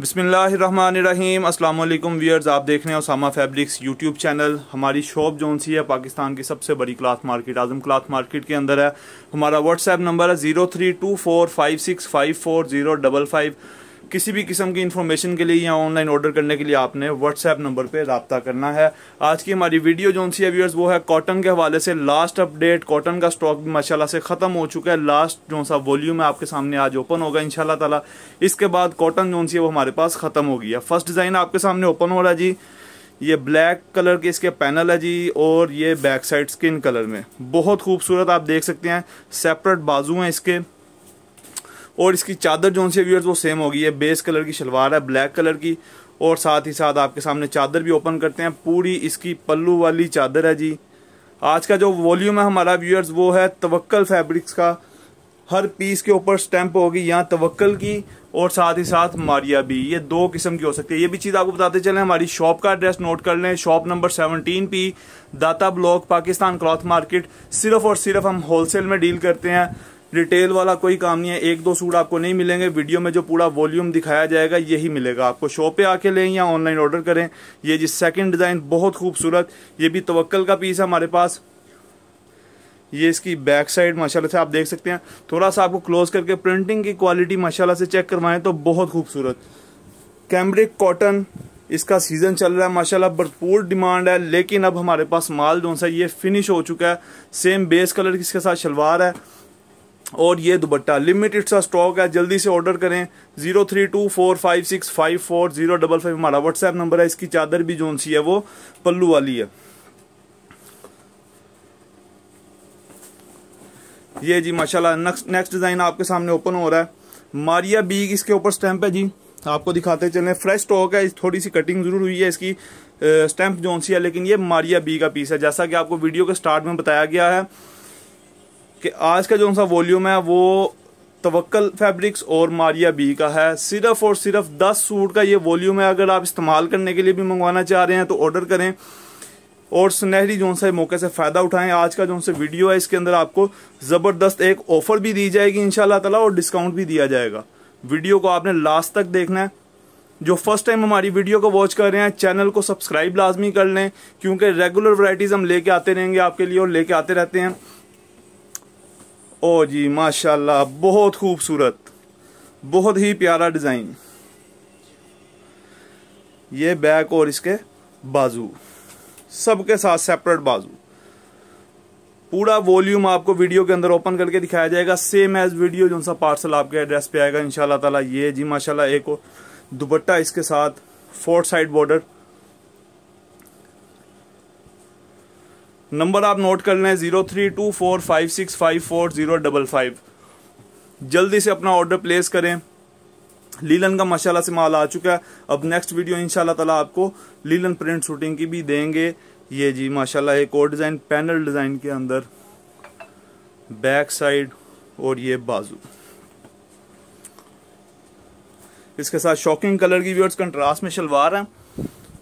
बसमीम अल्लाम वीयर्स आप देख रहे हैं उसामा फैब्रिक्स यूट्यूब चैनल हमारी शॉप जौन सी है पाकिस्तान की सबसे बड़ी cloth market Azam cloth market के अंदर है हमारा व्हाट्सएप नंबर है zero three two four five six five four zero double five किसी भी किस्म की इन्फॉर्मेशन के लिए या ऑनलाइन ऑर्डर करने के लिए आपने व्हाट्सएप नंबर पर रबता करना है आज की हमारी वीडियो जो सी है व्यूअर्स वो है कॉटन के हवाले से लास्ट अपडेट कॉटन का स्टॉक भी माशाला से ख़त्म हो चुका है लास्ट जो सा वॉल्यूम है आपके सामने आज ओपन होगा शाला तला इसके बाद कॉटन जो सी है वो हमारे पास ख़त्म हो गया फर्स्ट डिज़ाइन आपके सामने ओपन हो रहा है जी ये ब्लैक कलर के इसके पैनल है जी और ये बैक साइड स्किन कलर में बहुत खूबसूरत आप देख सकते हैं सेपरेट बाजू हैं इसके और इसकी चादर जो सी व्यूअर्स वो सेम होगी है बेस कलर की शलवार है ब्लैक कलर की और साथ ही साथ आपके सामने चादर भी ओपन करते हैं पूरी इसकी पल्लू वाली चादर है जी आज का जो वॉल्यूम है हमारा व्यूअर्स वो है तवक्ल फैब्रिक्स का हर पीस के ऊपर स्टैंप होगी यहाँ तवक्ल की और साथ ही साथ मारिया भी ये दो किस्म की हो सकती है ये भी चीज़ आपको बताते चले हमारी शॉप का एड्रेस नोट कर लें shop number 17 P Data block Pakistan cloth market सिर्फ और सिर्फ हम होलसेल में डील करते हैं रिटेल वाला कोई काम नहीं है एक दो सूट आपको नहीं मिलेंगे वीडियो में जो पूरा वॉल्यूम दिखाया जाएगा यही मिलेगा आपको शॉप पे आके लें या ऑनलाइन ऑर्डर करें ये जी सेकंड डिज़ाइन बहुत खूबसूरत ये भी तवक्ल का पीस है हमारे पास ये इसकी बैक साइड माशाल्लाह से आप देख सकते हैं थोड़ा सा आपको क्लोज करके प्रिंटिंग की क्वालिटी माशाला से चेक करवाएं तो बहुत खूबसूरत कैम्ब्रिक कॉटन इसका सीज़न चल रहा है माशाल्लाह भरपूर डिमांड है लेकिन अब हमारे पास माल जो सा ये फिनिश हो चुका है सेम बेस कलर इसके साथ शलवार है और ये दुपट्टा लिमिटेड सा स्टॉक है जल्दी से ऑर्डर करें zero three two four five six five four zero double five हमारा व्हाट्सएप नंबर है इसकी चादर भी जोन सी है वो पल्लू वाली है ये जी माशाल्लाह नेक्स्ट नेक्स्ट डिजाइन आपके सामने ओपन हो रहा है मारिया बीग इसके ऊपर स्टैंप है जी आपको दिखाते चले फ्रेश स्टॉक है थोड़ी सी कटिंग जरूर हुई है इसकी स्टैंप जोन सी है लेकिन ये मारिया बी का पीस है जैसा कि आपको वीडियो के स्टार्ट में बताया गया है कि आज का जो सा वॉल्यूम है वो तवक्ल फैब्रिक्स और मारिया बी का है सिर्फ और सिर्फ दस सूट का ये वॉल्यूम है अगर आप इस्तेमाल करने के लिए भी मंगवाना चाह रहे हैं तो ऑर्डर करें और सुनहरी जो सा मौके से फ़ायदा उठाएं आज का जो सा वीडियो है इसके अंदर आपको ज़बरदस्त एक ऑफ़र भी दी जाएगी इन ताला और डिस्काउंट भी दिया जाएगा वीडियो को आपने लास्ट तक देखना है जो फर्स्ट टाइम हमारी वीडियो को वॉच कर रहे हैं चैनल को सब्सक्राइब लाजमी कर लें क्योंकि रेगुलर वराइटीज़ हम लेके आते रहेंगे आपके लिए और लेके आते रहते हैं ओ जी माशाल्लाह बहुत खूबसूरत बहुत ही प्यारा डिज़ाइन ये बैक और इसके बाजू सबके साथ सेपरेट बाजू पूरा वॉल्यूम आपको वीडियो के अंदर ओपन करके दिखाया जाएगा सेम एज वीडियो जो सा पार्सल आपके एड्रेस पे आएगा इनशाला ताला ये जी माशाल्लाह एक और दुपट्टा इसके साथ फोर्थ साइड बॉर्डर नंबर आप नोट कर लें zero three two four five six five four zero double five जल्दी से अपना ऑर्डर प्लेस करें लीलन का माशाल्लाह से माल आ चुका है अब नेक्स्ट वीडियो इंशाल्लाह ताला आपको लीलन प्रिंट शूटिंग की भी देंगे ये जी माशाल्लाह एक और डिज़ाइन पैनल डिज़ाइन के अंदर बैक साइड और ये बाजू इसके साथ शॉकिंग कलर की भी और कंट्रास्ट में शलवार है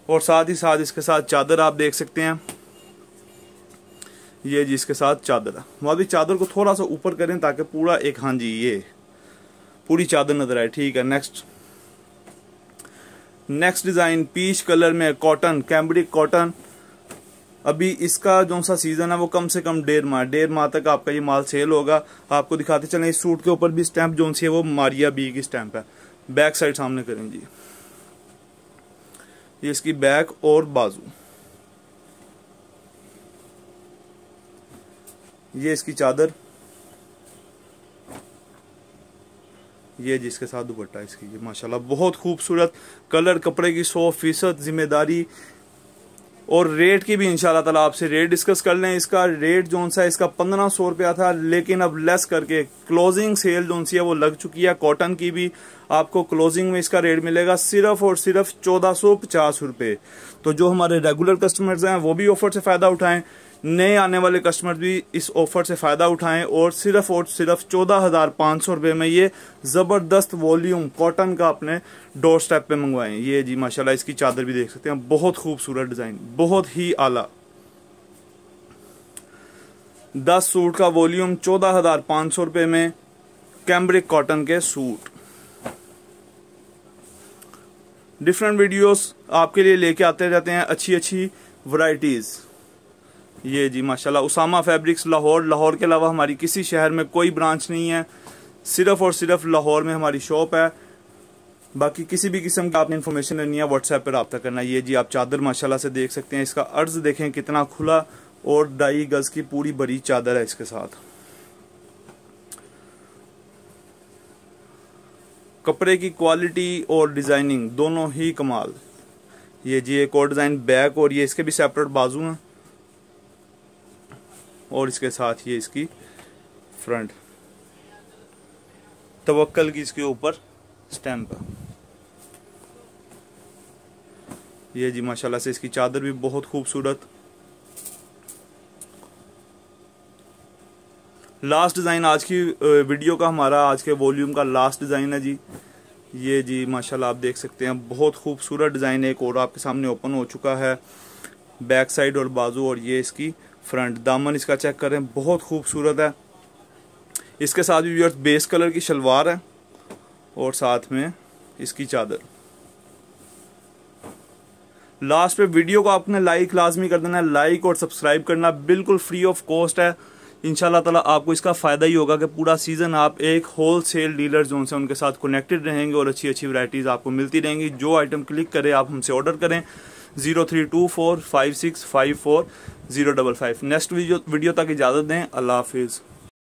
और साथ ही साथ इसके साथ चादर आप देख सकते हैं ये जी इसके साथ चादर भी चादर को थोड़ा सा ऊपर करें ताकि पूरा एक हाँ जी ये पूरी चादर नजर आए ठीक है next next design peach colour में कॉटन कैम्ब्रिक कॉटन अभी इसका जो सा सीज़न है वो कम से कम डेढ़ माह डेढ़ माह तक आपका ये माल सेल होगा आपको दिखाते चले इस सूट के ऊपर भी स्टैंप जो सी है वो मारिया बी की स्टैंप है बैक साइड सामने करें जी ये इसकी बैक और बाजू ये इसकी चादर ये जिसके साथ दुपट्टा इसकी ये माशाल्लाह बहुत खूबसूरत कलर कपड़े की सौ फीसद जिम्मेदारी और रेट की भी इंशाल्लाह ताला आपसे रेट डिस्कस कर लें इसका रेट जो सा इसका पंद्रह सौ रुपया था लेकिन अब लेस करके क्लोजिंग सेल जो सी है वो लग चुकी है कॉटन की भी आपको क्लोजिंग में इसका रेट मिलेगा सिर्फ और सिर्फ चौदह सौ पचास रुपये तो जो हमारे रेगुलर कस्टमर्स हैं वो भी ऑफर से फ़ायदा उठाएं नए आने वाले कस्टमर भी इस ऑफ़र से फ़ायदा उठाएं और सिर्फ और सिर्फ चौदह हज़ार पाँच सौ रुपये में ये ज़बरदस्त वॉल्यूम कॉटन का अपने डोर स्टेप पे मंगवाएं ये जी माशाल्लाह इसकी चादर भी देख सकते हैं बहुत खूबसूरत डिज़ाइन बहुत ही आला दस सूट का वॉल्यूम चौदह हज़ार पाँच सौ रुपये में कैम्ब्रिक कॉटन के सूट डिफरेंट वीडियोस आपके लिए लेके आते रहते हैं अच्छी अच्छी वराइटीज ये जी माशाल्लाह उसामा फैब्रिक्स लाहौर लाहौर के अलावा हमारी किसी शहर में कोई ब्रांच नहीं है सिर्फ और सिर्फ लाहौर में हमारी शॉप है बाकी किसी भी किस्म की आपने इन्फॉर्मेशन लेनी है व्हाट्सएप पर रबा करना ये जी आप चादर माशाला से देख सकते हैं इसका अर्ज देखें कितना खुला और ढाई गज की पूरी बड़ी चादर है इसके साथ कपड़े की क्वालिटी और डिज़ाइनिंग दोनों ही कमाल ये जी एक और डिज़ाइन बैक और ये इसके भी सेपरेट बाजू हैं और इसके साथ ये इसकी फ्रंट तवक्कल की इसके ऊपर स्टैम्प ये जी माशाल्लाह से इसकी चादर भी बहुत खूबसूरत लास्ट डिज़ाइन आज की वीडियो का हमारा आज के वॉल्यूम का लास्ट डिज़ाइन है जी ये जी माशाल्लाह आप देख सकते हैं बहुत खूबसूरत डिज़ाइन एक और आपके सामने ओपन हो चुका है बैक साइड और बाजू और ये इसकी फ्रंट दामन इसका चेक करें बहुत खूबसूरत है इसके साथ भी व्यूअर्स बेस कलर की शलवार है और साथ में इसकी चादर लास्ट पे वीडियो को आपने लाइक लाजमी कर देना है लाइक और सब्सक्राइब करना बिल्कुल फ्री ऑफ कॉस्ट है इन तला आपको इसका फ़ायदा ही होगा कि पूरा सीज़न आप एक होल सेल डीलर जोन से उनके साथ कनेक्टेड रहेंगे और अच्छी अच्छी वैराइटीज़ आपको मिलती रहेंगी जो आइटम क्लिक करें आप हमसे ऑर्डर करें zero three two four five six five four zero double five next video तक इजाज़त दें अल्लाह हाफिज़